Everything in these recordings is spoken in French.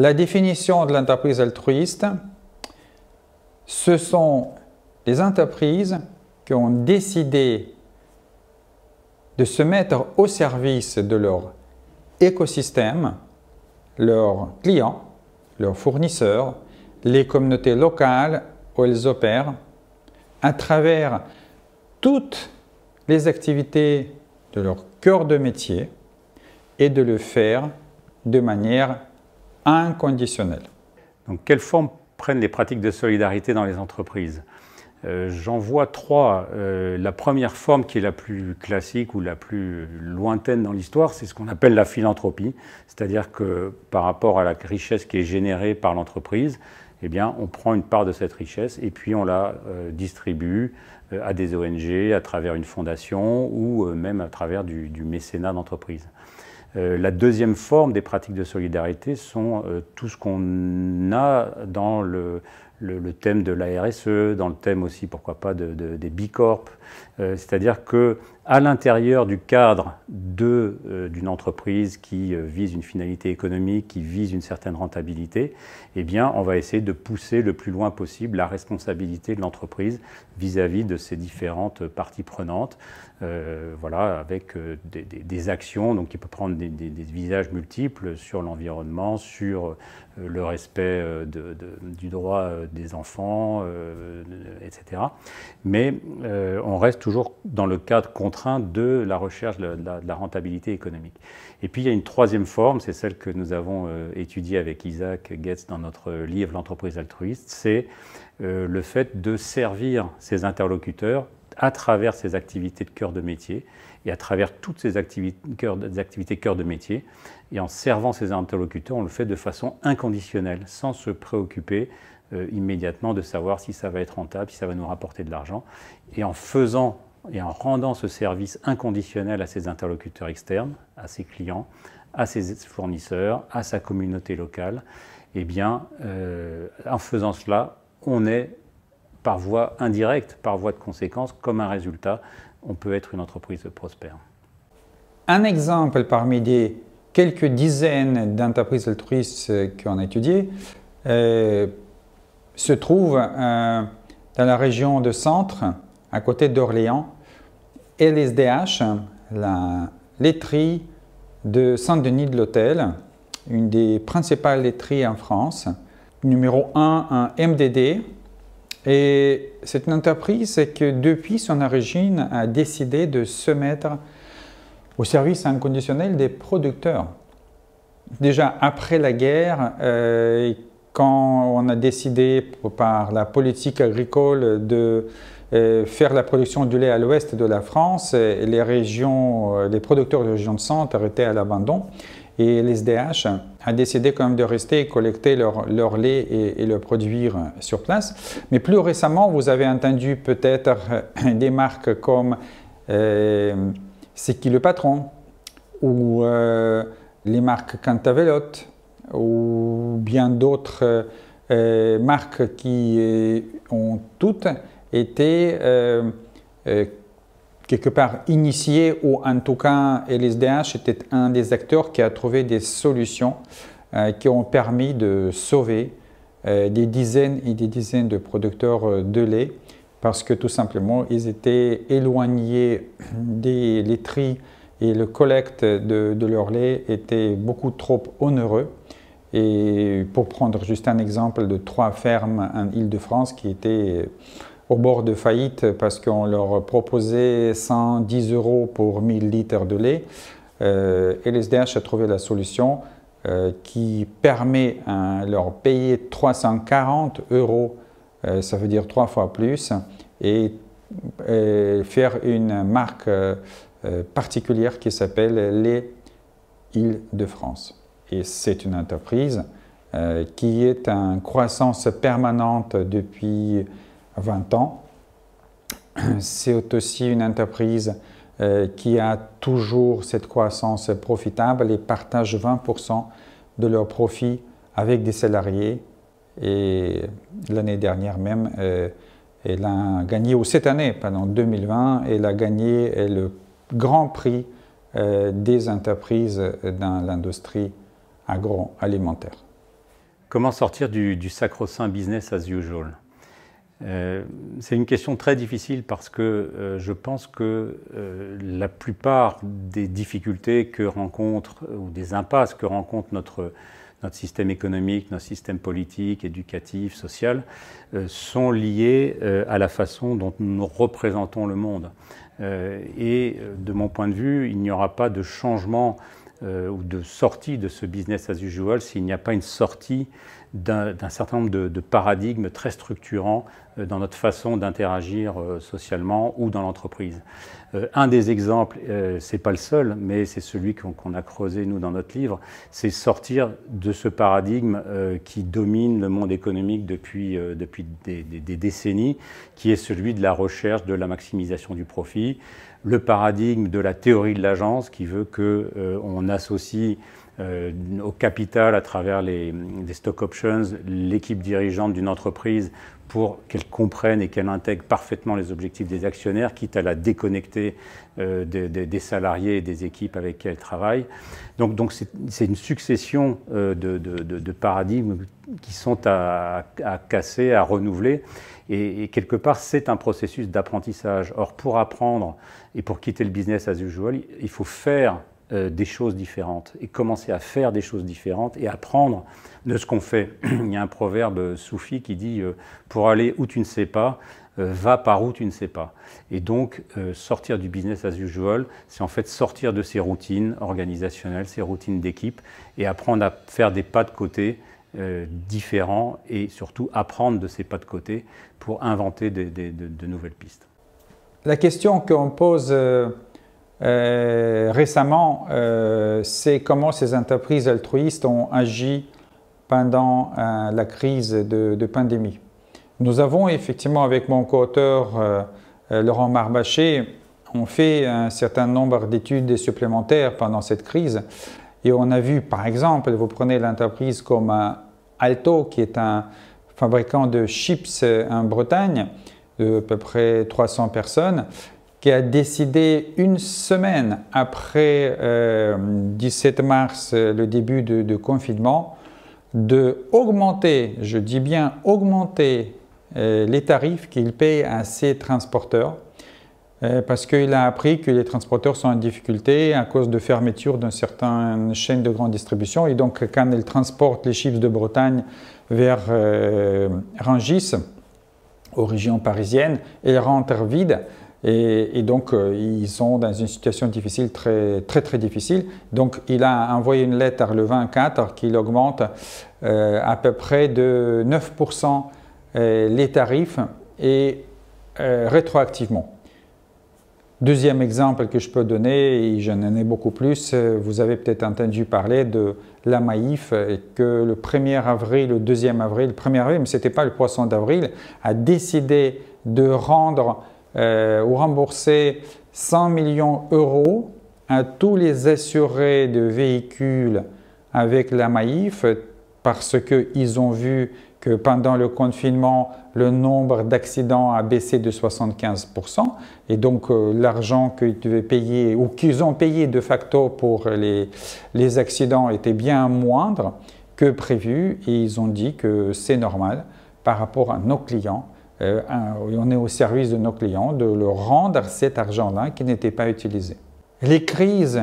La définition de l'entreprise altruiste, ce sont les entreprises qui ont décidé de se mettre au service de leur écosystème, leurs clients, leurs fournisseurs, les communautés locales où elles opèrent, à travers toutes les activités de leur cœur de métier et de le faire de manière inconditionnel. Donc, quelles forme prennent les pratiques de solidarité dans les entreprises euh, J'en vois trois. Euh, la première forme qui est la plus classique ou la plus lointaine dans l'histoire, c'est ce qu'on appelle la philanthropie, c'est-à-dire que par rapport à la richesse qui est générée par l'entreprise, eh bien, on prend une part de cette richesse et puis on la euh, distribue à des ONG, à travers une fondation ou même à travers du mécénat d'entreprise. Euh, la deuxième forme des pratiques de solidarité sont euh, tout ce qu'on a dans le, le, thème de l'ARSE, dans le thème aussi, pourquoi pas, de, des BICORP euh, C'est-à-dire que à l'intérieur du cadre euh, d'une entreprise qui euh, vise une finalité économique, qui vise une certaine rentabilité, eh bien, on va essayer de pousser le plus loin possible la responsabilité de l'entreprise vis-à-vis de ses différentes parties prenantes, voilà, avec des, actions, donc qui peuvent prendre des, des visages multiples sur l'environnement, sur le respect de, du droit des enfants, euh, etc. Mais euh, on reste toujours dans le cadre contraint de la recherche de la, rentabilité économique. Et puis il y a une troisième forme, c'est celle que nous avons euh, étudiée avec Isaac Goetz dans notre livre L'entreprise altruiste, c'est le fait de servir ses interlocuteurs à travers ces activités de cœur de métier et à travers toutes ces activités cœur, cœur de métier. Et en servant ses interlocuteurs, on le fait de façon inconditionnelle, sans se préoccuper euh, immédiatement de savoir si ça va être rentable, si ça va nous rapporter de l'argent. Et en faisant et en rendant ce service inconditionnel à ses interlocuteurs externes, à ses clients, à ses fournisseurs, à sa communauté locale, eh bien, euh, en faisant cela, on est par voie indirecte, par voie de conséquence, comme un résultat, on peut être une entreprise prospère. Un exemple parmi les quelques dizaines d'entreprises altruistes qu'on a étudiées euh, se trouve euh, dans la région de Centre, à côté d'Orléans, LSDH, la laiterie de Saint-Denis de l'Hôtel, une des principales laiteries en France, numéro 1 un MDD, et c'est une entreprise que depuis son origine a décidé de se mettre au service inconditionnel des producteurs. Déjà après la guerre, euh, quand on a décidé par la politique agricole de euh, faire la production du lait à l'ouest de la France, les régions, euh, les producteurs de région de centre étaient à l'abandon. Et l'SDH a décidé quand même de rester et collecter leur, leur lait et, le produire sur place. Mais plus récemment, vous avez entendu peut-être euh, des marques comme euh, C'est qui le patron ou euh, les marques Cantavelot ou bien d'autres marques qui ont toutes été quelque part initié ou en tout cas LSDH était un des acteurs qui a trouvé des solutions euh, qui ont permis de sauver euh, des dizaines et des dizaines de producteurs euh, de lait parce que tout simplement ils étaient éloignés des laiteries et le collecte de, leur lait était beaucoup trop onéreux. Et pour prendre juste un exemple de trois fermes en Ile de france qui étaient au bord de faillite parce qu'on leur proposait 110 euros pour 1000 litres de lait. Euh, et l'SDH a trouvé la solution euh, qui permet à leur payer 340 euros, euh, ça veut dire trois fois plus, et, faire une marque particulière qui s'appelle les îles de france Et c'est une entreprise qui est en croissance permanente depuis 20 ans. C'est aussi une entreprise euh, qui a toujours cette croissance profitable et partage 20% de leurs profits avec des salariés. Et l'année dernière même, euh, elle a gagné, ou cette année, pendant 2020, elle a gagné euh, le grand prix des entreprises dans l'industrie agroalimentaire. Comment sortir du, du sacro-saint business as usual euh, c'est une question très difficile parce que euh, je pense que euh, la plupart des difficultés que rencontre ou des impasses que rencontre notre, notre système économique, notre système politique, éducatif, social, sont liées à la façon dont nous représentons le monde. et de mon point de vue, il n'y aura pas de changement ou de sortie de ce business as usual s'il n'y a pas une sortie d'un certain nombre de, paradigmes très structurants euh, dans notre façon d'interagir euh, socialement ou dans l'entreprise. Euh, un des exemples, ce n'est pas le seul, mais c'est celui qu'on a creusé nous dans notre livre, c'est sortir de ce paradigme qui domine le monde économique depuis, depuis des, décennies, qui est celui de la recherche, de la maximisation du profit, le paradigme de la théorie de l'agence qui veut qu'on on associe euh, au capital à travers les, stock options l'équipe dirigeante d'une entreprise pour qu'elle comprenne et qu'elle intègre parfaitement les objectifs des actionnaires, quitte à la déconnecter euh, des, salariés et des équipes avec qui elle travaille. Donc, donc c'est, une succession euh, de, de, paradigmes qui sont à, à casser, à renouveler. Et, et quelque part, c'est un processus d'apprentissage. Or, pour apprendre et pour quitter le business as usual, il faut faire euh, des choses différentes et commencer à faire des choses différentes et apprendre de ce qu'on fait. Il y a un proverbe soufi qui dit euh, Pour aller où tu ne sais pas, euh, va par où tu ne sais pas. Et donc, sortir du business as usual, c'est en fait sortir de ses routines organisationnelles, ses routines d'équipe et apprendre à faire des pas de côté différents et surtout apprendre de ces pas de côté pour inventer de nouvelles pistes. La question qu'on pose euh, récemment, euh, c'est comment ces entreprises altruistes ont agi pendant euh, la crise de, pandémie. Nous avons effectivement, avec mon co-auteur Laurent Marbaché, on fait un certain nombre d'études supplémentaires pendant cette crise. Et on a vu, par exemple, vous prenez l'entreprise comme Alto, qui est un fabricant de chips en Bretagne, de à peu près 300 personnes, qui a décidé une semaine après euh, 17 mars, euh, le début de, confinement, de augmenter, je dis bien augmenter euh, les tarifs qu'il paye à ses transporteurs, euh, parce qu'il a appris que les transporteurs sont en difficulté à cause de fermeture d'une certaine chaîne de grande distribution, et donc quand ils transportent les chiffres de Bretagne vers Rangis, aux régions parisiennes, ils rentrent vides. Et, donc, euh, ils sont dans une situation difficile, très, très, très difficile. Donc, il a envoyé une lettre le 24 qui augmente euh, à peu près de 9% euh, les tarifs et rétroactivement. Deuxième exemple que je peux donner, et j'en ai beaucoup plus, vous avez peut-être entendu parler de la Maïf, et que le 1er avril, le 2e avril, le 1er avril, mais ce n'était pas le poisson d'avril, a décidé de rendre euh, ou rembourser 100 millions d'euros à tous les assurés de véhicules avec la Maif parce qu'ils ont vu que pendant le confinement, le nombre d'accidents a baissé de 75%. Et donc, euh, l'argent qu'ils devaient payer ou qu'ils ont payé de facto pour les, les, accidents était bien moindre que prévu. Et ils ont dit que c'est normal par rapport à nos clients euh, on est au service de nos clients de leur rendre cet argent-là qui n'était pas utilisé. Les crises,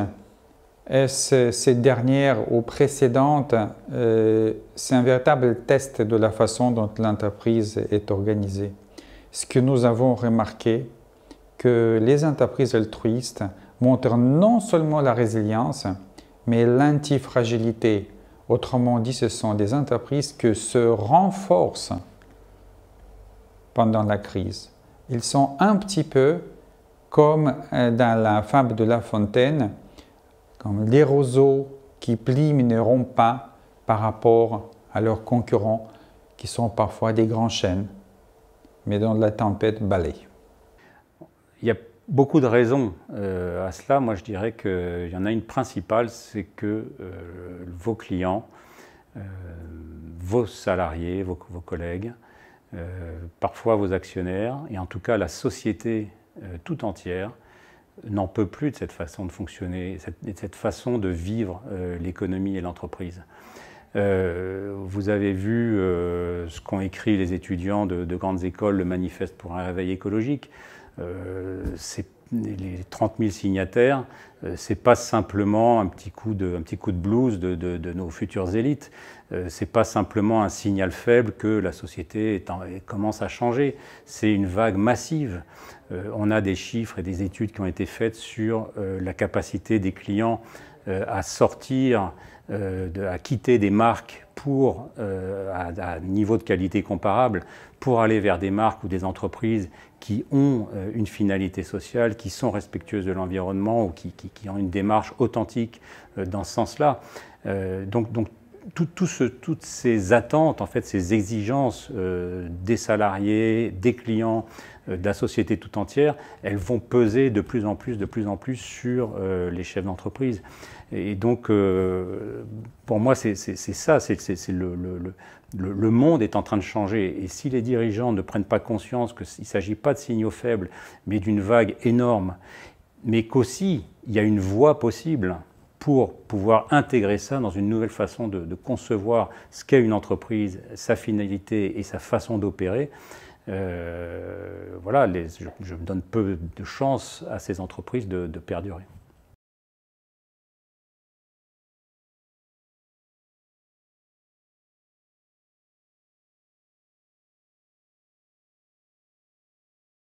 euh, ces dernières ou précédentes, euh, c'est un véritable test de la façon dont l'entreprise est organisée. Ce que nous avons remarqué, que les entreprises altruistes montrent non seulement la résilience, mais l'antifragilité. Autrement dit, ce sont des entreprises qui se renforcent pendant la crise. Ils sont un petit peu comme euh, dans la fable de La Fontaine, comme les roseaux qui plient mais ne rompent pas par rapport à leurs concurrents qui sont parfois des grands chênes, mais dont la tempête balaye. Il y a beaucoup de raisons euh, à cela. Moi, je dirais qu'il y en a une principale, c'est que euh, vos clients, vos salariés, vos collègues, euh, parfois vos actionnaires, et en tout cas la société euh, tout entière, n'en peut plus de cette façon de fonctionner, de cette façon de vivre euh, l'économie et l'entreprise. vous avez vu ce qu'ont écrit les étudiants de, grandes écoles, le manifeste pour un réveil écologique. Euh, c'est les 30 000 signataires, n'est euh, pas simplement un petit coup de, un petit coup de blues de, nos futures élites. Euh, Ce n'est pas simplement un signal faible que la société commence à changer. C'est une vague massive. Euh, on a des chiffres et des études qui ont été faites sur la capacité des clients euh, à sortir, euh, à quitter des marques pour, euh, à, un niveau de qualité comparable pour aller vers des marques ou des entreprises qui ont une finalité sociale, qui sont respectueuses de l'environnement ou qui, ont une démarche authentique dans ce sens-là. donc, donc toutes ces attentes, en fait, ces exigences des salariés, des clients, euh, de la société tout entière, elles vont peser de plus en plus, de plus en plus sur euh, les chefs d'entreprise. Et donc, euh, pour moi, c'est ça, c'est le, monde est en train de changer. Et si les dirigeants ne prennent pas conscience qu'il ne s'agit pas de signaux faibles, mais d'une vague énorme, mais qu'aussi, il y a une voie possible pour pouvoir intégrer ça dans une nouvelle façon de concevoir ce qu'est une entreprise, sa finalité et sa façon d'opérer, euh, voilà, je, me donne peu de chance à ces entreprises de perdurer.